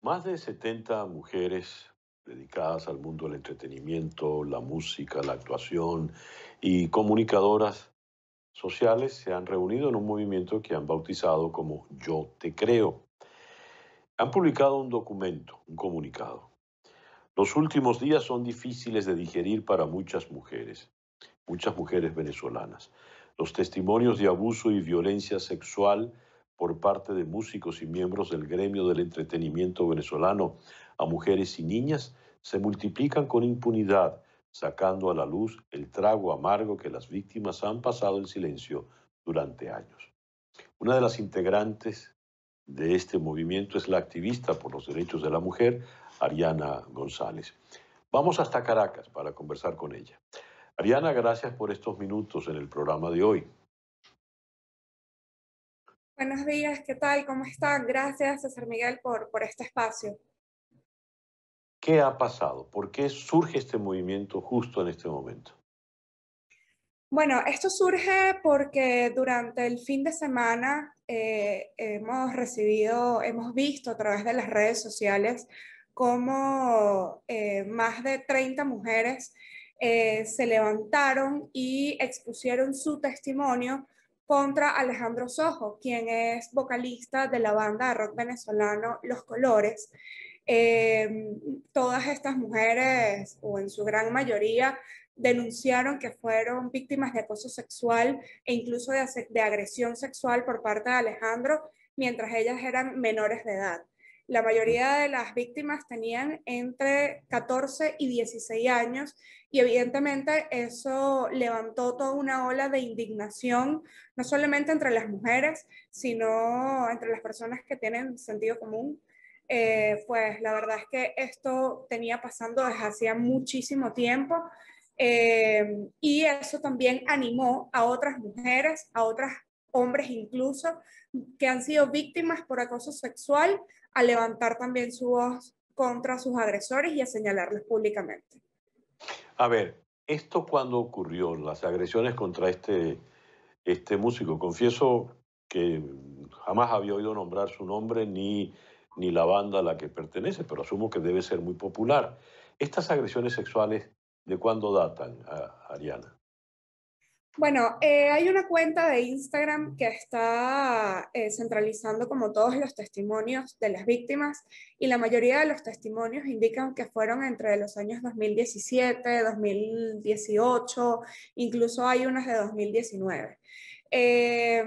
Más de 70 mujeres dedicadas al mundo del entretenimiento, la música, la actuación y comunicadoras sociales se han reunido en un movimiento que han bautizado como Yo Te Creo. Han publicado un documento, un comunicado. Los últimos días son difíciles de digerir para muchas mujeres, muchas mujeres venezolanas. Los testimonios de abuso y violencia sexual por parte de músicos y miembros del gremio del entretenimiento venezolano a mujeres y niñas se multiplican con impunidad, sacando a la luz el trago amargo que las víctimas han pasado en silencio durante años. Una de las integrantes de este movimiento es la activista por los derechos de la mujer, Ariana González. Vamos hasta Caracas para conversar con ella. Ariana, gracias por estos minutos en el programa de hoy. Buenos días, ¿qué tal? ¿Cómo están? Gracias, César Miguel, por, este espacio. ¿Qué ha pasado? ¿Por qué surge este movimiento justo en este momento? Bueno, esto surge porque durante el fin de semana eh, hemos recibido, hemos visto a través de las redes sociales cómo eh, más de 30 mujeres eh, se levantaron y expusieron su testimonio contra Alejandro Sojo, quien es vocalista de la banda de rock venezolano Los Colores. Em, todas estas mujeres, o en su gran mayoría, denunciaron que fueron víctimas de acoso sexual e incluso de agresión sexual por parte de Alejandro mientras ellas eran menores de edad. La mayoría de las víctimas tenían entre 14 y 16 años y evidentemente eso levantó toda una ola de indignación, no solamente entre las mujeres, sino entre las personas que tienen sentido común. Eh, pues la verdad es que esto tenía pasando desde hacía muchísimo tiempo. Eh, y eso también animó a otras mujeres, a otras hombres incluso, que han sido víctimas por acoso sexual, a levantar también su voz contra sus agresores y a señalarles públicamente. A ver, esto cuando ocurrió, las agresiones contra este, este músico, confieso que jamás había oído nombrar su nombre ni, ni la banda a la que pertenece, pero asumo que debe ser muy popular. Estas agresiones sexuales, ¿de cuándo datan, Ariana? Bueno, eh, hay una cuenta de Instagram que está eh, centralizando como todos los testimonios de las víctimas y la mayoría de los testimonios indican que fueron entre los años 2017, 2018, incluso hay unas de 2019. Eh,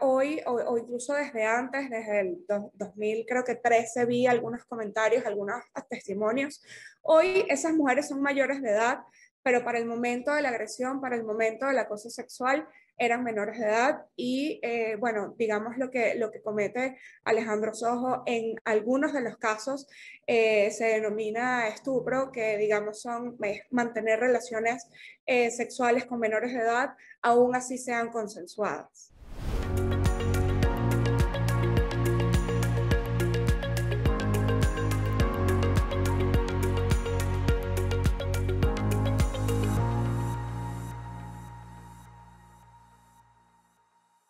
hoy o, o, incluso desde antes, desde el 2000, creo que 13, vi algunos comentarios, algunos testimonios. Hoy esas mujeres son mayores de edad, pero para el momento de la agresión, para el momento del acoso sexual, eran menores de edad y, eh, bueno, digamos lo que, lo que comete Alejandro Sojo en algunos de los casos eh, se denomina estupro, que digamos son eh, mantener relaciones sexuales con menores de edad, aún así sean consensuadas.